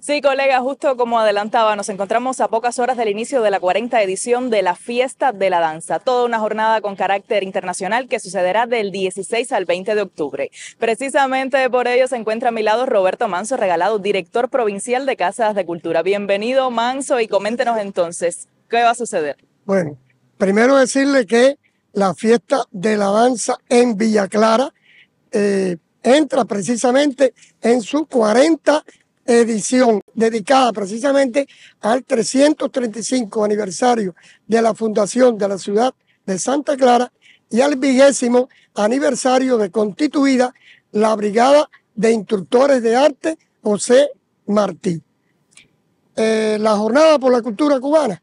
Sí, colega, justo como adelantaba, nos encontramos a pocas horas del inicio de la 40 edición de la Fiesta de la Danza, toda una jornada con carácter internacional que sucederá del 16 al 20 de octubre. Precisamente por ello se encuentra a mi lado Roberto Manso Regalado, director provincial de Casas de Cultura. Bienvenido, Manso, y coméntenos entonces, ¿qué va a suceder? Bueno, primero decirle que la Fiesta de la Danza en Villa Clara eh, entra precisamente en su 40 edición dedicada precisamente al 335 aniversario de la fundación de la ciudad de Santa Clara y al vigésimo aniversario de constituida la Brigada de Instructores de Arte José Martí. Eh, la Jornada por la Cultura Cubana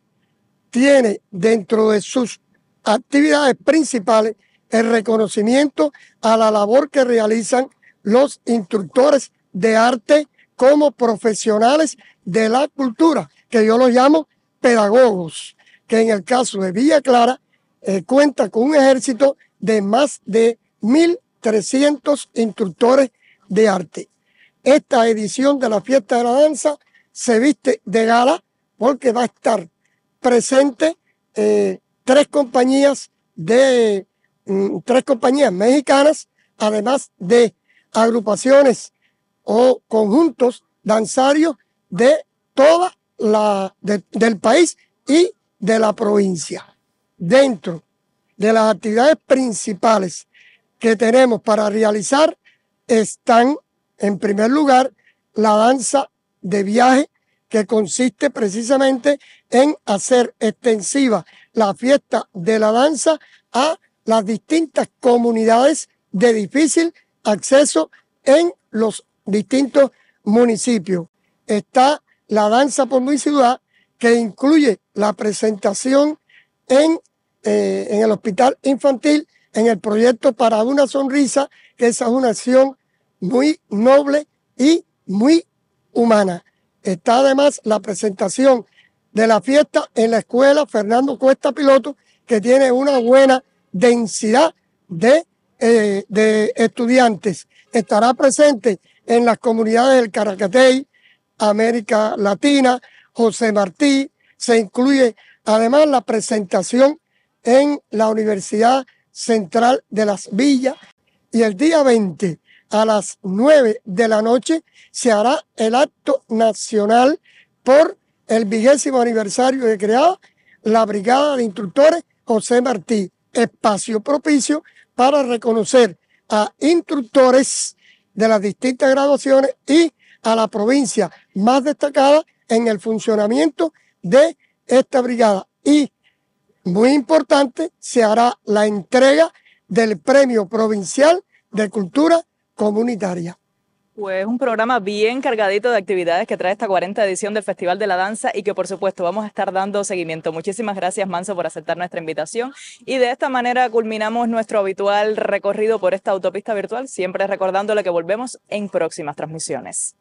tiene dentro de sus actividades principales el reconocimiento a la labor que realizan los instructores de arte como profesionales de la cultura, que yo los llamo pedagogos, que en el caso de Villa Clara eh, cuenta con un ejército de más de 1.300 instructores de arte. Esta edición de la fiesta de la danza se viste de gala porque va a estar presente eh, tres compañías de Mm, tres compañías mexicanas, además de agrupaciones o conjuntos danzarios de toda la del país y de la provincia. Dentro de las actividades principales que tenemos para realizar están, en primer lugar, la danza de viaje, que consiste precisamente en hacer extensiva la fiesta de la danza a las distintas comunidades de difícil acceso en los distintos municipios. Está la danza por mi ciudad, que incluye la presentación eh, en, el hospital infantil, en el proyecto para una sonrisa, que esa es una acción muy noble y muy humana. Está además la presentación de la fiesta en la escuela Fernando Cuesta Piloto, que tiene una buena densidad eh, de, estudiantes. Estará presente en las comunidades del Caracatey, América Latina, José Martí. Se incluye además la presentación en la Universidad Central de las Villas. Y el día 20 a las 9 de la noche se hará el acto nacional por el vigésimo aniversario de creada la Brigada de Instructores José Martí espacio propicio para reconocer a instructores de las distintas graduaciones y a la provincia más destacada en el funcionamiento de esta brigada. Y, muy importante, se hará la entrega del Premio Provincial de Cultura Comunitaria. Pues un programa bien cargadito de actividades que trae esta 40 edición del Festival de la Danza y que por supuesto vamos a estar dando seguimiento. Muchísimas gracias Manso por aceptar nuestra invitación y de esta manera culminamos nuestro habitual recorrido por esta autopista virtual, siempre recordándole que volvemos en próximas transmisiones.